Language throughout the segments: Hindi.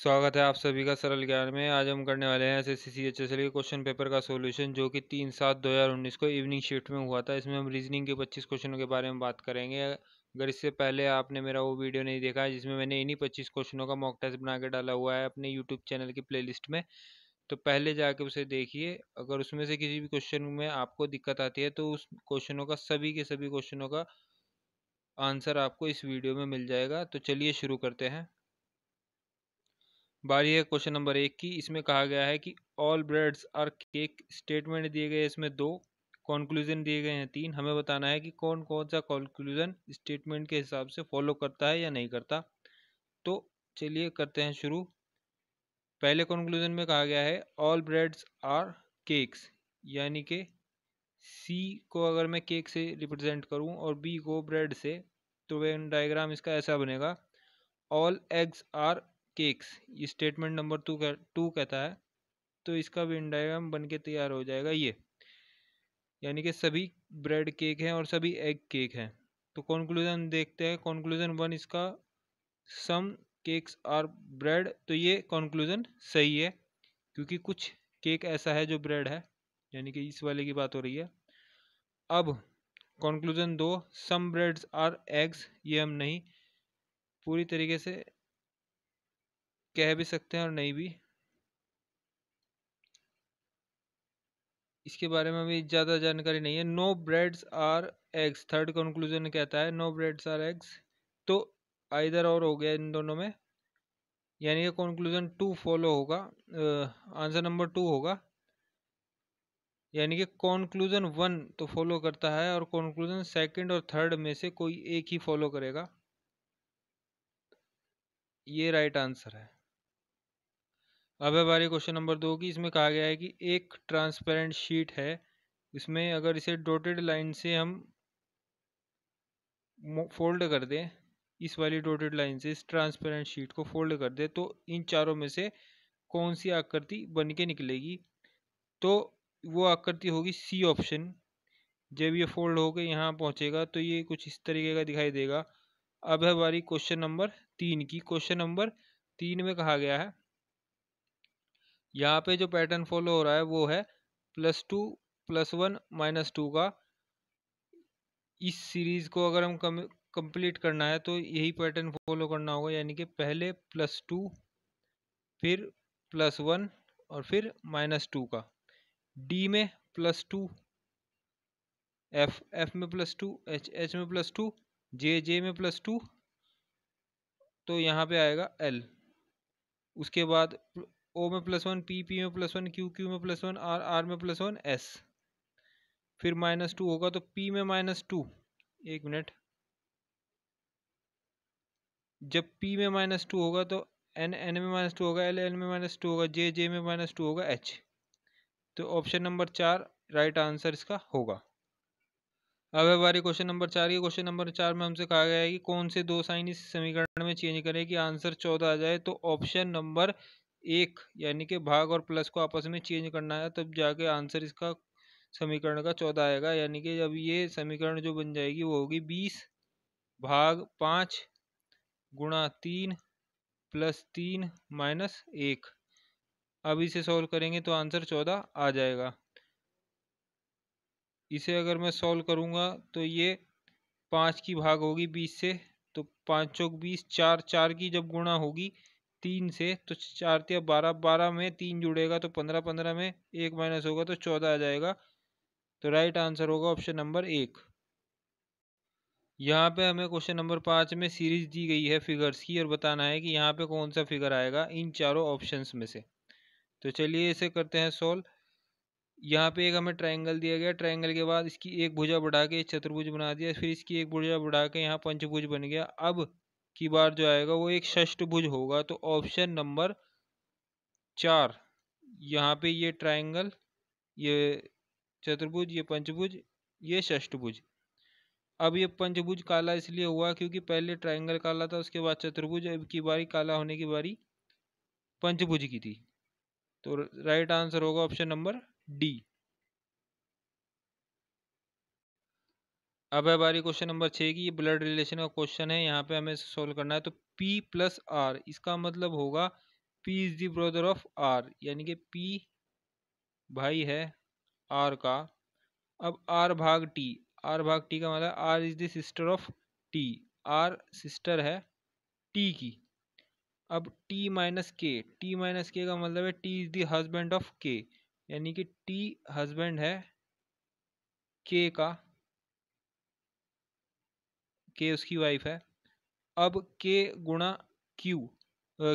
स्वागत है आप सभी का सरल ज्ञान में आज हम करने वाले हैं S S C H S L के क्वेश्चन पेपर का सॉल्यूशन जो कि तीन सात दो हज़ार उन्नीस को इवनिंग शिफ्ट में हुआ था इसमें हम रीजनिंग के पच्चीस क्वेश्चनों के बारे में बात करेंगे अगर इससे पहले आपने मेरा वो वीडियो नहीं देखा है जिसमें मैंने इन्हीं पच्चीस क्वेश्चनों का मॉक टेस्ट बना के डाला हुआ है अपने यूट्यूब चैनल की प्ले में तो पहले जाके उसे देखिए अगर उसमें से किसी भी क्वेश्चन में आपको दिक्कत आती है तो उस क्वेश्चनों का सभी के सभी क्वेश्चनों का आंसर आपको इस वीडियो में मिल जाएगा तो चलिए शुरू करते हैं बारी है क्वेश्चन नंबर एक की इसमें कहा गया है कि all breads are cakes statement दिए गए इसमें दो कॉन्क्लूजन दिए गए हैं तीन हमें बताना है कि कौन कौन सा कॉन्क्लूजन स्टेटमेंट के हिसाब से फॉलो करता है या नहीं करता तो चलिए करते हैं शुरू पहले कॉन्क्लूजन में कहा गया है ऑल ब्रेड्स आर केक्स यानी कि सी को अगर मैं केक से रिप्रेजेंट करूं और बी को ब्रेड से तो वे डायग्राम इसका ऐसा बनेगा ऑल एग्स आर केक्स ये स्टेटमेंट नंबर टू का टू कहता है तो इसका भी डायग्राम बन के तैयार हो जाएगा ये यानी कि सभी ब्रेड केक हैं और सभी एग केक हैं तो कॉन्क्लूज़न देखते हैं कॉन्क्लूज़न वन इसका सम केक्स आर ब्रेड तो ये कॉन्क्लूज़न सही है क्योंकि कुछ केक ऐसा है जो ब्रेड है यानी कि इस वाले की बात हो रही है अब कॉन्क्लूज़न दो सम ब्रेड्स आर एग्स ये हम नहीं पूरी तरीके से कह भी सकते हैं और नहीं भी इसके बारे में अभी ज़्यादा जानकारी नहीं है no breads are eggs third conclusion कहता है नो ब्रेड्स आर एग्स तो आइधर और हो गया इन दोनों में यानी ये कंक्लूजन टू फॉलो होगा आंसर नंबर टू होगा यानी कि कंक्लूजन वन तो फॉलो करता है और कंक्लूजन सेकंड और थर्ड में से कोई एक ही फॉलो करेगा ये राइट आंसर है अब हमारे क्वेश्चन नंबर दो की इसमें कहा गया है कि एक ट्रांसपेरेंट शीट है इसमें अगर इसे डोटेड लाइन से हम फोल्ड कर दें इस वाली डोटेड लाइन से इस ट्रांसपेरेंट शीट को फोल्ड कर दें तो इन चारों में से कौन सी आकृति बन के निकलेगी तो वो आकृति होगी सी ऑप्शन जब ये फोल्ड होकर यहाँ पहुँचेगा तो ये कुछ इस तरीके का दिखाई देगा अब है हमारी क्वेश्चन नंबर तीन की क्वेश्चन नंबर तीन में कहा गया है यहाँ पे जो पैटर्न फॉलो हो रहा है वो है plus two plus one minus two का इस सीरीज़ को अगर हम कम कंप्लीट करना है तो यही पैटर्न फॉलो करना होगा यानी कि पहले प्लस टू फिर प्लस वन और फिर माइनस टू का डी में प्लस टू एफ एफ में प्लस टू एच एच में प्लस टू जे जे में प्लस टू तो यहाँ पे आएगा एल उसके बाद ओ में प्लस वन पी पी में प्लस वन क्यू क्यू में प्लस वन आर आर में प्लस वन एस फिर माइनस टू होगा तो पी में माइनस टू एक मिनट जब पी में माइनस टू होगा तो एन एन में माइनस टू होगा एल एल में माइनस टू होगा जे जे में माइनस टू होगा एच तो ऑप्शन नंबर चार राइट आंसर इसका होगा अब हमारे क्वेश्चन नंबर चार की क्वेश्चन नंबर चार में हमसे कहा गया है कि कौन से दो साइन इस समीकरण में चेंज करें कि आंसर चौदह आ जाए तो ऑप्शन नंबर एक यानी कि भाग और प्लस को आपस में चेंज करना है तब जाके आंसर इसका समीकरण का चौदह आएगा यानी कि अब ये समीकरण जो बन जाएगी वो होगी बीस भाग पाँच गुणा तीन प्लस तीन माइनस एक अब इसे सॉल्व करेंगे तो आंसर चौदह आ जाएगा इसे अगर मैं सॉल्व करूंगा तो ये पाँच की भाग होगी बीस से तो पाँच चौक बीस चार चार की जब गुणा होगी तीन से तो चार तीन बारह बारह में तीन जुड़ेगा तो पंद्रह पंद्रह में एक माइनस होगा तो चौदह आ जाएगा तो राइट आंसर होगा ऑप्शन नंबर एक यहाँ पे हमें क्वेश्चन नंबर पाँच में सीरीज दी गई है फिगर्स की और बताना है कि यहाँ पे कौन सा फिगर आएगा इन चारों ऑप्शंस में से तो चलिए इसे करते हैं सोल्व यहाँ पे एक हमें ट्रायंगल दिया गया ट्रायंगल के बाद इसकी एक भुजा बढ़ा के चतुर्भुज बना दिया फिर इसकी एक भुजा बढ़ा के यहाँ पंचभुज बन गया अब की बार जो आएगा वो एक षष्टभुज होगा तो ऑप्शन नंबर चार यहाँ पे ये ट्रायंगल ये चतुर्भुज ये पंचभुज ये षष्टभुज अब ये पंचभुज काला इसलिए हुआ क्योंकि पहले ट्रायंगल काला था उसके बाद चतुर्भुज की बारी काला होने की बारी पंचभुज की थी तो राइट आंसर होगा ऑप्शन नंबर डी अब है हमारी क्वेश्चन नंबर छः की ये ब्लड रिलेशन का क्वेश्चन है यहाँ पे हमें सोल्व करना है तो P प्लस आर इसका मतलब होगा P is the brother of R यानी कि P भाई है आर का अब आर भाग टी आर भाग टी का मतलब R is the sister of T R sister है टी की अब T minus K T minus K का मतलब है T is the husband of K यानी कि टी हजबेंड है के का के उसकी वाइफ है अब के गुणा क्यू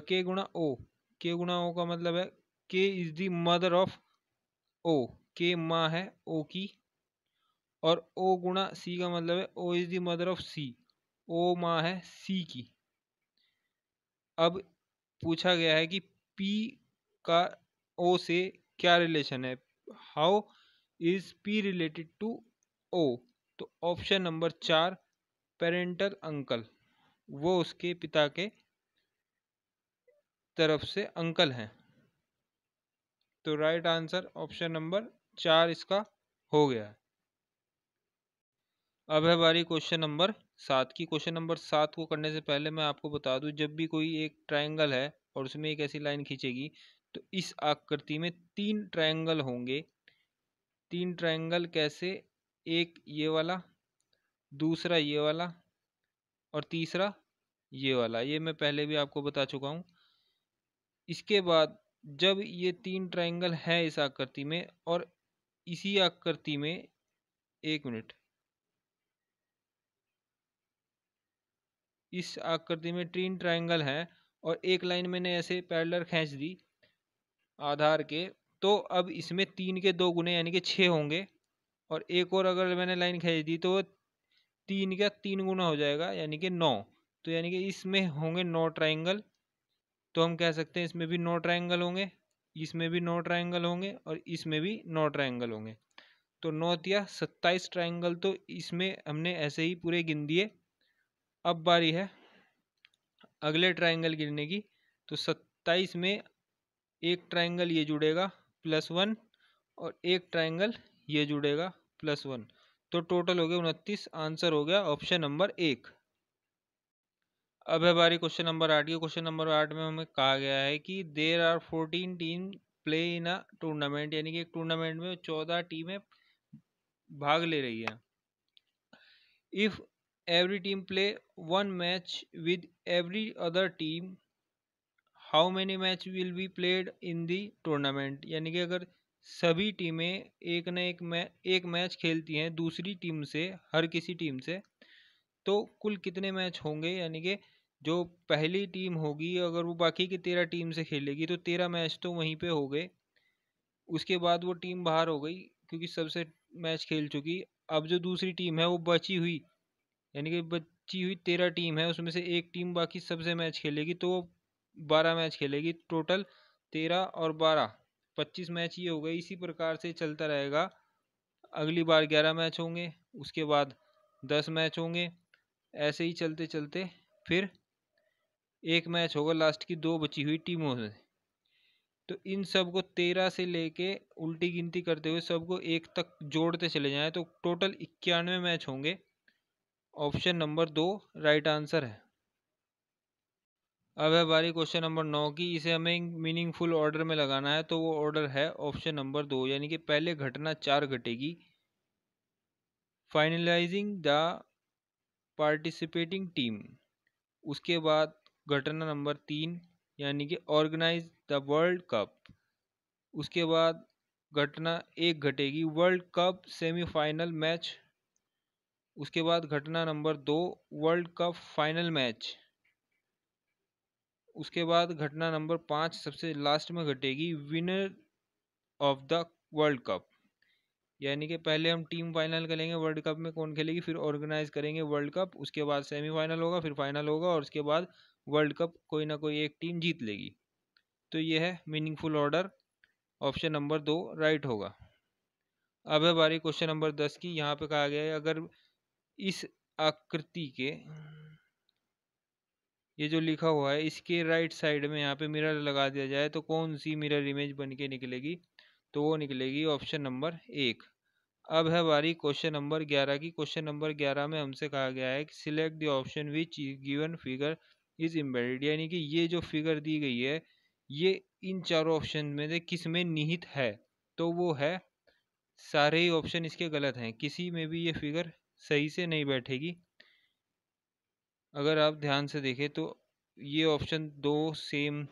के गुणा ओ के गुणा ओ का मतलब है K is the mother of O K माँ है ओ की और ओ गुणा सी का मतलब है O is the mother of C O माँ है सी की अब पूछा गया है कि पी का ओ से क्या रिलेशन है how is P related to O तो ऑप्शन नंबर चार पेरेंटल अंकल वो उसके पिता के तरफ से अंकल हैं तो राइट आंसर ऑप्शन नंबर चार इसका हो गया अब है बारी क्वेश्चन नंबर सात की क्वेश्चन नंबर सात को करने से पहले मैं आपको बता दूं जब भी कोई एक ट्रायंगल है और उसमें एक ऐसी लाइन खींचेगी तो इस आकृति में तीन ट्रायंगल होंगे तीन ट्रायंगल कैसे एक ये वाला दूसरा ये वाला और तीसरा ये वाला ये मैं पहले भी आपको बता चुका हूँ इसके बाद जब ये तीन ट्रायंगल है इस आकृति में और इसी आकृति में एक मिनट इस आकृति में तीन ट्रायंगल हैं और एक लाइन मैंने ऐसे पैडलर खींच दी आधार के तो अब इसमें तीन के दो गुने यानी कि छः होंगे और एक और अगर मैंने लाइन खींच दी तो तीन का तीन गुना हो जाएगा यानी कि नौ तो यानी कि इसमें होंगे नौ ट्राइंगल तो हम कह सकते हैं इसमें भी नौ ट्राइंगल होंगे इसमें भी नौ ट्राइंगल होंगे और इसमें भी नौ ट्राइंगल होंगे तो नौ या सत्ताईस ट्राइंगल तो इसमें हमने ऐसे ही पूरे गिन दिए अब बारी है अगले ट्राइंगल गिनने की तो सत्ताईस में एक ट्राइंगल ये जुड़ेगा प्लस वन और एक ट्राइंगल ये जुड़ेगा प्लस वन तो टोटल हो गया उनतीस आंसर हो गया ऑप्शन नंबर एक अब हमारी क्वेश्चन नंबर आठ की क्वेश्चन नंबर आठ में हमें कहा गया है कि there are fourteen team play in a tournament यानी कि एक टूर्नामेंट में चौदह टीमें भाग ले रही है if every team play one match with every other team how many match will be played in the tournament यानी कि अगर सभी टीमें एक न एक मै एक मैच खेलती हैं दूसरी टीम से हर किसी टीम से तो कुल कितने मैच होंगे यानी कि जो पहली टीम होगी अगर वो बाकी की तेरह टीम से खेलेगी तो तेरह मैच तो वहीं पे हो गए उसके बाद वो टीम बाहर हो गई क्योंकि सबसे मैच खेल चुकी अब जो दूसरी टीम है वो बची हुई यानी कि बची हुई तेरह टीम है उसमें से एक टीम बाकी सबसे मैच खेलेगी तो वो बारह मैच खेलेगी टोटल तेरह और बारह पच्चीस मैच ये हो गए इसी प्रकार से चलता रहेगा अगली बार ग्यारह मैच होंगे उसके बाद दस मैच होंगे ऐसे ही चलते चलते फिर एक मैच होगा लास्ट की दो बची हुई टीमों से तो इन सबको तेरह से लेके उल्टी गिनती करते हुए सबको एक तक जोड़ते चले जाएं तो टोटल इक्यानवे मैच होंगे ऑप्शन नंबर दो राइट आंसर है अब है बारी क्वेश्चन नंबर नौ की इसे हमें मीनिंगफुल ऑर्डर में लगाना है तो वो ऑर्डर है ऑप्शन नंबर दो यानी कि पहले घटना चार घटेगी फाइनलाइजिंग द पार्टिसिपेटिंग टीम उसके बाद घटना नंबर तीन यानी कि ऑर्गेनाइज द वर्ल्ड कप उसके बाद घटना एक घटेगी वर्ल्ड कप सेमीफाइनल मैच उसके बाद घटना नंबर दो वर्ल्ड कप फाइनल मैच उसके बाद घटना नंबर पाँच सबसे लास्ट में घटेगी winner of the world cup यानी कि पहले हम टीम फाइनल करेंगे वर्ल्ड कप में कौन खेलेगी फिर ऑर्गेनाइज करेंगे वर्ल्ड कप उसके बाद सेमीफाइनल होगा फिर फाइनल होगा और उसके बाद वर्ल्ड कप कोई ना कोई एक टीम जीत लेगी तो ये है मीनिंगफुल ऑर्डर ऑप्शन नंबर दो राइट होगा अब है बारी क्वेश्चन नंबर दस की यहाँ पे कहा गया है अगर इस आकृति के ये जो लिखा हुआ है इसके राइट साइड में यहाँ पे मिरर लगा दिया जाए तो कौन सी मिरर इमेज बन के निकलेगी तो वो निकलेगी ऑप्शन नंबर एक अब है बारी क्वेश्चन नंबर ग्यारह की क्वेश्चन नंबर ग्यारह में हमसे कहा गया है कि select the option which given figure is embedded यानी कि ये जो फिगर दी गई है ये इन चारों ऑप्शन में से किस में निहित है तो वो है सारे ही ऑप्शन इसके गलत हैं किसी में भी ये फिगर सही से नहीं बैठेगी अगर आप ध्यान से देखें तो ये ऑप्शन दो सेम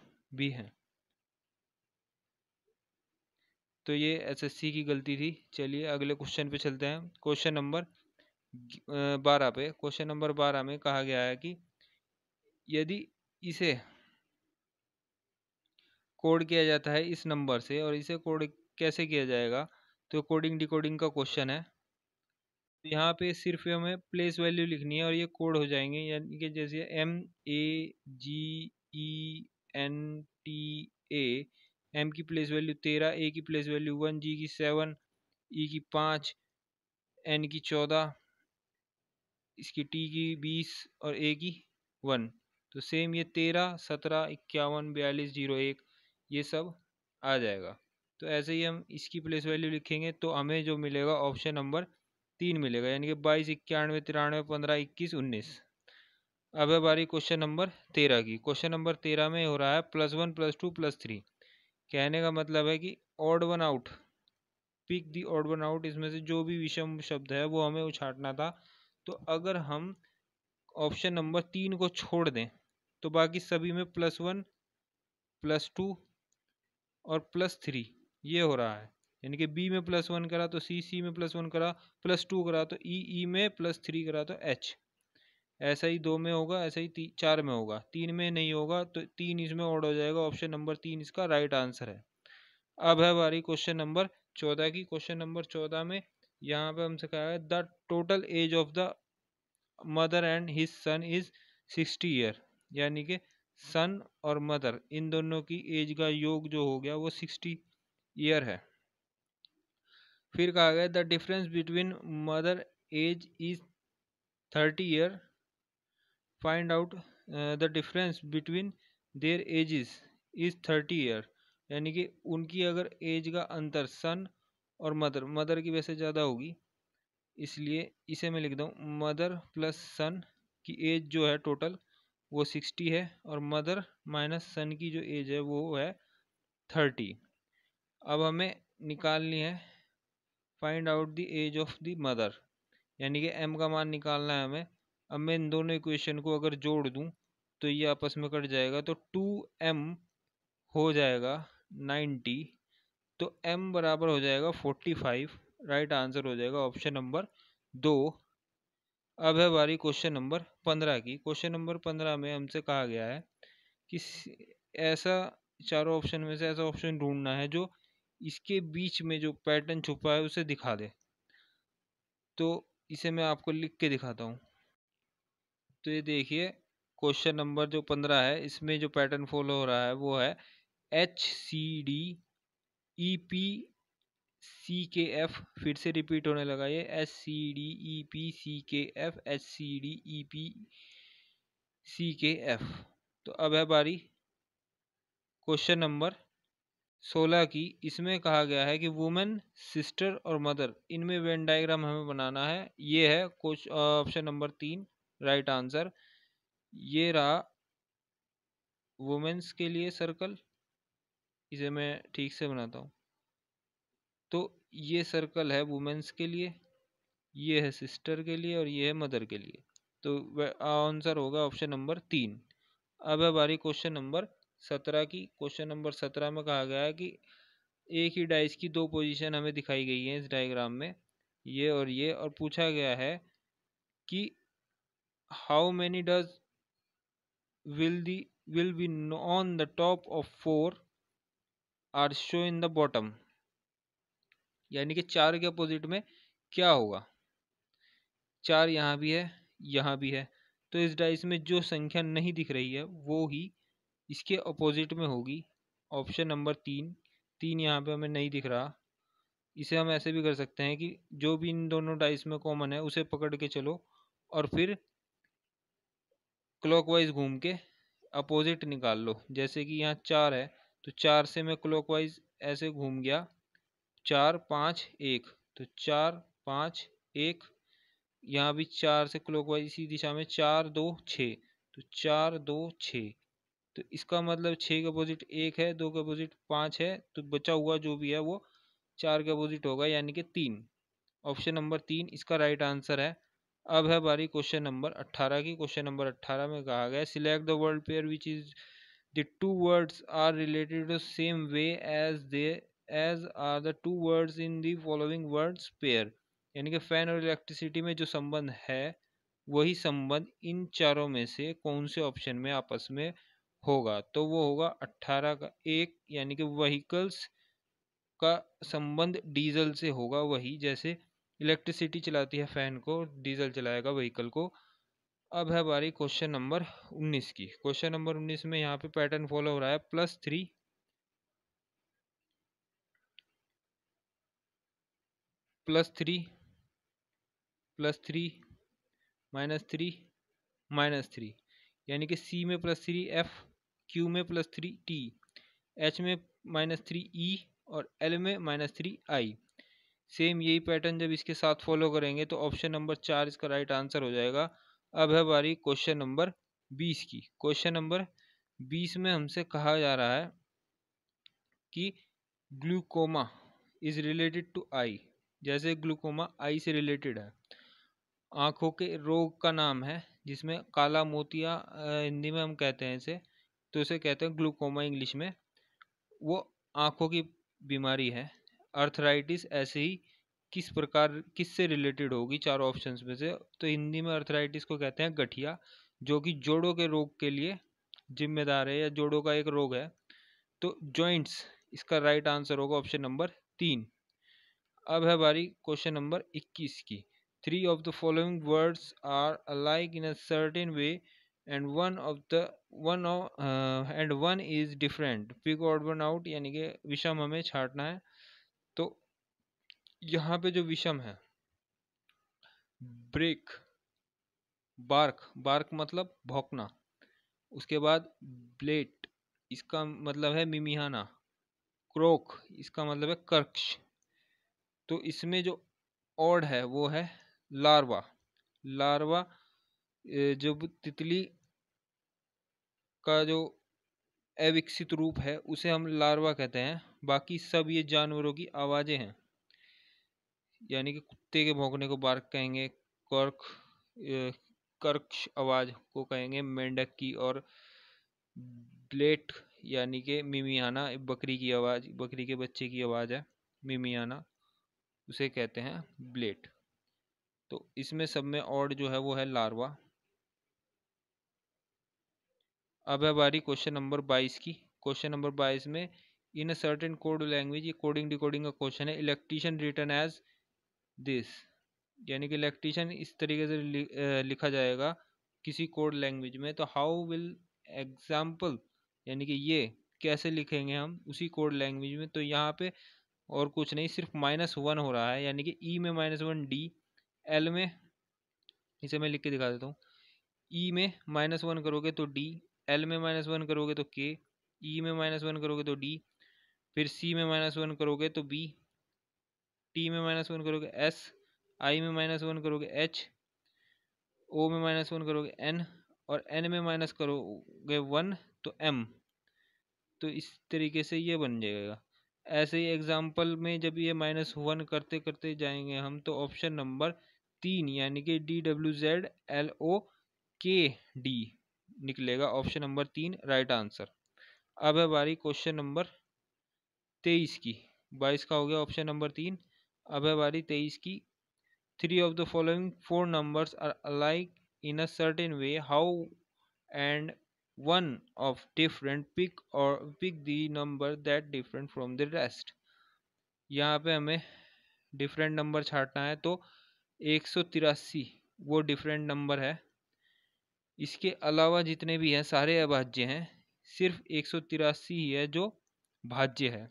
भी हैं तो ये एसएससी की गलती थी चलिए अगले क्वेश्चन पे चलते हैं क्वेश्चन नंबर बारह पे क्वेश्चन नंबर बारह में कहा गया है कि यदि इसे कोड किया जाता है इस नंबर से और इसे कोड कैसे किया जाएगा तो कोडिंग डिकोडिंग का क्वेश्चन है तो यहाँ पे सिर्फ हमें प्लेस वैल्यू लिखनी है और ये कोड हो जाएंगे यानी कि जैसे M A G E N T A M की प्लेस वैल्यू तेरह ए की प्लेस वैल्यू वन जी की सेवन ई e की पाँच एन की चौदह इसकी टी की बीस और ए की वन तो सेम ये तेरह सत्रह इक्यावन बयालीस जीरो एक ये सब आ जाएगा तो ऐसे ही हम इसकी प्लेस वैल्यू लिखेंगे तो हमें जो मिलेगा ऑप्शन नंबर तीन मिलेगा यानी कि बाईस इक्यानवे तिरानवे पंद्रह इक्कीस उन्नीस अब है बारी क्वेश्चन नंबर तेरह की क्वेश्चन नंबर तेरह में हो रहा है plus one plus two plus three कहने का मतलब है कि odd one out pick the odd one out इसमें से जो भी विषम शब्द है वो हमें उछाटना था तो अगर हम ऑप्शन नंबर तीन को छोड़ दें तो बाकी सभी में प्लस वन प्लस टू और प्लस थ्री ये हो रहा है यानी कि बी में प्लस वन करा तो सी सी में प्लस वन करा प्लस टू करा तो ई e, ई e में प्लस थ्री करा तो एच ऐसा ही दो में होगा ऐसा ही चार में होगा तीन में नहीं होगा तो तीन इसमें ऑड हो जाएगा ऑप्शन नंबर तीन इसका राइट आंसर है अब है हमारी क्वेश्चन नंबर चौदह की क्वेश्चन नंबर चौदह में यहाँ पे हमसे कहा है the total age of the mother and his son is sixty year यानी कि सन और मदर इन दोनों की एज का योग जो हो गया वो सिक्सटी ईयर है फिर कहा गया the difference between mother age is thirty year find out the difference between their ages is thirty year यानी कि उनकी अगर एज का अंतर सन और मदर मदर की वैसे ज़्यादा होगी इसलिए इसे मैं लिख दूँ मदर प्लस सन की एज जो है टोटल वो सिक्सटी है और मदर माइनस सन की जो एज है वो है थर्टी अब हमें निकालनी है find out the age of the mother यानी कि एम का मान निकालना है हमें अब मैं इन दोनों इक्वेशन को अगर जोड़ दूं तो ये आपस में कट जाएगा तो टू एम हो जाएगा नाइन्टी तो एम बराबर हो जाएगा फोर्टी फाइव राइट आंसर हो जाएगा ऑप्शन नंबर दो अब है बारी क्वेश्चन नंबर पंद्रह की क्वेश्चन नंबर पंद्रह में हमसे कहा गया है कि ऐसा चारों ऑप्शन में से ऐसा ऑप्शन ढूंढना है जो इसके बीच में जो पैटर्न छुपा है उसे दिखा दे तो इसे मैं आपको लिख के दिखाता हूँ तो ये देखिए क्वेश्चन नंबर जो पंद्रह है इसमें जो पैटर्न फॉलो हो रहा है वो है H C D E P C K F फिर से रिपीट होने लगा ये S C D E P C K F H C D E P C K F तो अब है बारी क्वेश्चन नंबर सोलह की इसमें कहा गया है कि वुमेन सिस्टर और मदर इनमें वेन डायग्राम हमें बनाना है ये है कुछ ऑप्शन नंबर तीन राइट आंसर ये रहा वुमेन्स के लिए सर्कल इसे मैं ठीक से बनाता हूँ तो ये सर्कल है वुमेन्स के लिए ये है सिस्टर के लिए और ये है मदर के लिए तो आंसर होगा ऑप्शन नंबर तीन अब है बारी क्वेश्चन नंबर सत्रह की क्वेश्चन नंबर सत्रह में कहा गया है कि एक ही डाइस की दो पोजीशन हमें दिखाई गई है इस डायग्राम में ये और ये और पूछा गया है कि how many does will the will be on the top of four are show in the bottom यानी कि चार के अपोजिट में क्या होगा चार यहाँ भी है यहाँ भी है तो इस डाइस में जो संख्या नहीं दिख रही है वो ही इसके अपोजिट में होगी ऑप्शन नंबर तीन तीन यहाँ पे हमें नहीं दिख रहा इसे हम ऐसे भी कर सकते हैं कि जो भी इन दोनों डाइस में कॉमन है उसे पकड़ के चलो और फिर क्लॉकवाइज घूम के अपोजिट निकाल लो जैसे कि यहाँ चार है तो चार से मैं क्लॉकवाइज ऐसे घूम गया चार पाँच एक तो चार पाँच एक यहाँ भी चार से क्लॉकवाइज इसी दिशा में चार दो छः तो चार दो छः तो इसका मतलब छः के अपोजिट एक है दो के अपोजिट पाँच है तो बचा हुआ जो भी है वो चार के अपोजिट होगा यानी कि तीन ऑप्शन नंबर तीन इसका राइट आंसर है अब है बारी क्वेश्चन नंबर अट्ठारह की क्वेश्चन नंबर अट्ठारह में कहा गया select the word pair which is the two words are related to same way as they as are the two words in the following words pair यानी कि फैन और इलेक्ट्रिसिटी में जो संबंध है वही संबंध इन चारों में से कौन से ऑप्शन में आपस में होगा तो वो होगा अट्ठारह का एक यानी कि वहीकल्स का संबंध डीजल से होगा वही जैसे इलेक्ट्रिसिटी चलाती है फ़ैन को डीजल चलाएगा व्हीकल को अब है हमारी क्वेश्चन नंबर उन्नीस की क्वेश्चन नंबर उन्नीस में यहाँ पे पैटर्न फॉलो हो रहा है plus three plus three plus three minus three minus three यानी कि सी में प्लस थ्री एफ क्यू में प्लस थ्री टी एच में माइनस थ्री ई और एल में माइनस थ्री आई सेम यही पैटर्न जब इसके साथ फॉलो करेंगे तो ऑप्शन नंबर चार इसका राइट आंसर हो जाएगा अब है बारी क्वेश्चन नंबर बीस की क्वेश्चन नंबर बीस में हमसे कहा जा रहा है कि glaucoma is related to eye जैसे ग्लूकोमा आई से रिलेटेड है आँखों के रोग का नाम है जिसमें काला मोतिया हिंदी में हम कहते हैं इसे तो इसे कहते हैं ग्लूकोमा इंग्लिश में वो आँखों की बीमारी है अर्थराइटिस ऐसे ही किस प्रकार किस से रिलेटेड होगी चार ऑप्शन में से तो हिंदी में अर्थराइटिस को कहते हैं गठिया जो कि जोड़ों के रोग के लिए जिम्मेदार है या जोड़ों का एक रोग है तो जॉइंट्स इसका राइट आंसर होगा ऑप्शन नंबर तीन अब है बारी क्वेश्चन नंबर इक्कीस की three of the following words are alike in a certain way and one of the one of and one is different pick out one out यानी कि विषम हमें छाटना है तो यहाँ पे जो विषम है ब्रेक बार्क बार्क मतलब भौंकना उसके बाद ब्लेट इसका मतलब है मिमिहाना क्रोक इसका मतलब है कर्क्ष तो इसमें जो ऑड है वो है लार्वा लार्वा जो तितली का जो अविकसित रूप है उसे हम लार्वा कहते हैं बाकी सब ये जानवरों की आवाज़ें हैं यानी कि कुत्ते के भौंकने को बार्क कहेंगे कर्क कर्क आवाज़ को कहेंगे मेंढक की और ब्लेट यानी कि मिमियाना बकरी की आवाज़ बकरी के बच्चे की आवाज़ है मिमियाना उसे कहते हैं ब्लेट तो इसमें सब में और जो है वो है लार्वा अब है बारी क्वेश्चन नंबर बाईस की क्वेश्चन नंबर बाईस में इन सर्टेन कोड लैंग्वेज ये कोडिंग डिकोडिंग का क्वेश्चन है इलेक्ट्रीशियन रिटर्न एज दिस यानी कि इलेक्ट्रीशियन इस तरीके से लिखा जाएगा किसी कोड लैंग्वेज में तो हाउ विल एग्जाम्पल यानी कि ये कैसे लिखेंगे हम उसी कोड लैंग्वेज में तो यहाँ पे और कुछ नहीं सिर्फ माइनस वन हो रहा है यानी कि ई e में माइनस वन डी एल में इसे मैं लिख के दिखा देता हूँ ई e में माइनस वन करोगे तो डी एल में माइनस वन करोगे तो के ई e में माइनस वन करोगे तो डी फिर सी में माइनस वन करोगे तो बी टी में माइनस वन करोगे एस आई में माइनस वन करोगे एच ओ में माइनस वन करोगे एन और एन में माइनस करोगे वन तो एम तो इस तरीके से ये बन जाएगा ऐसे ही एग्जाम्पल में जब ये माइनस वन करते करते जाएंगे हम तो ऑप्शन नंबर तीन यानी कि D W Z L O K D निकलेगा ऑप्शन नंबर तीन राइट आंसर अब है बारी क्वेश्चन नंबर तेईस की बाईस का हो गया ऑप्शन नंबर तीन अब है बारी तेईस की three of the following four numbers are alike in a certain way how and one of different pick और pick the number that different from the rest यहाँ पे हमें डिफरेंट नंबर छाटना है तो एक सौ तिरासी वो डिफरेंट नंबर है इसके अलावा जितने भी हैं सारे अभाज्य हैं सिर्फ एक सौ तिरासी ही है जो भाज्य है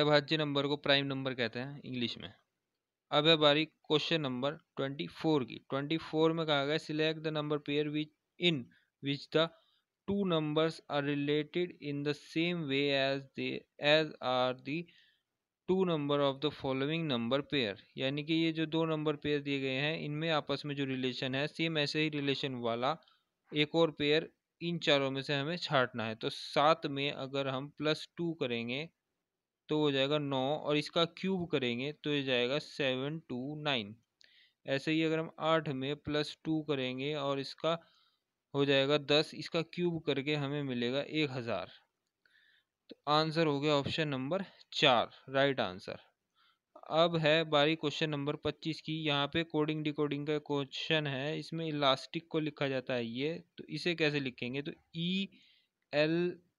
अभाज्य नंबर को प्राइम नंबर कहते हैं इंग्लिश में अब है बारी क्वेश्चन नंबर ट्वेंटी फोर की ट्वेंटी फोर में कहा गया select the number pair which in which the two numbers are related in the same way as they as are the two number of the following number pair यानी कि ये जो दो नंबर पेयर दिए गए हैं इनमें आपस में जो रिलेशन है सेम ऐसे ही रिलेशन वाला एक और पेयर इन चारों में से हमें छाटना है तो सात में अगर हम प्लस टू करेंगे तो हो जाएगा नौ और इसका क्यूब करेंगे तो ये जाएगा सेवन टू नाइन ऐसे ही अगर हम आठ में प्लस टू करेंगे और इसका हो जाएगा दस इसका क्यूब करके हमें मिलेगा एक हज़ार तो आंसर हो गया ऑप्शन नंबर चार राइट आंसर अब है बारी क्वेश्चन नंबर पच्चीस की यहाँ पे कोडिंग डिकोडिंग का क्वेश्चन है इसमें इलास्टिक को लिखा जाता है ये तो इसे कैसे लिखेंगे तो E L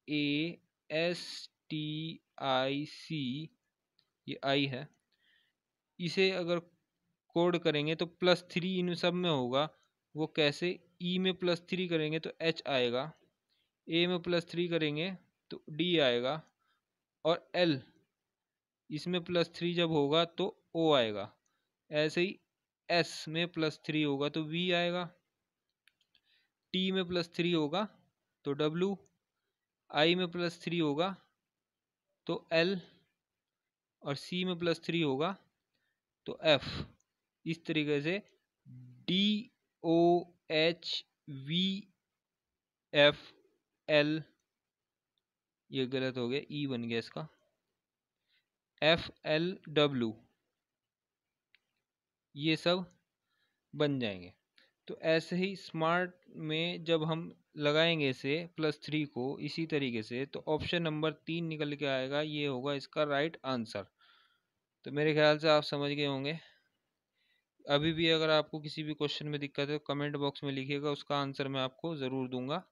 A S T I C ये आई है इसे अगर कोड करेंगे तो प्लस थ्री इन सब में होगा वो कैसे ई e में प्लस थ्री करेंगे तो एच आएगा ए में प्लस थ्री करेंगे तो डी आएगा और एल इसमें प्लस थ्री जब होगा तो ओ आएगा ऐसे ही एस में प्लस थ्री होगा तो वी आएगा टी में प्लस थ्री होगा तो डब्लू आई में प्लस थ्री होगा तो एल और सी में प्लस थ्री होगा तो एफ इस तरीके से D O H V F L ये गलत हो गया ई e बन गया इसका एफ एल डब्ल्यू ये सब बन जाएंगे तो ऐसे ही स्मार्ट में जब हम लगाएंगे इसे प्लस थ्री को इसी तरीके से तो ऑप्शन नंबर तीन निकल के आएगा ये होगा इसका राइट आंसर तो मेरे ख्याल से आप समझ गए होंगे अभी भी अगर आपको किसी भी क्वेश्चन में दिक्कत है तो कमेंट बॉक्स में लिखिएगा उसका आंसर मैं आपको ज़रूर दूंगा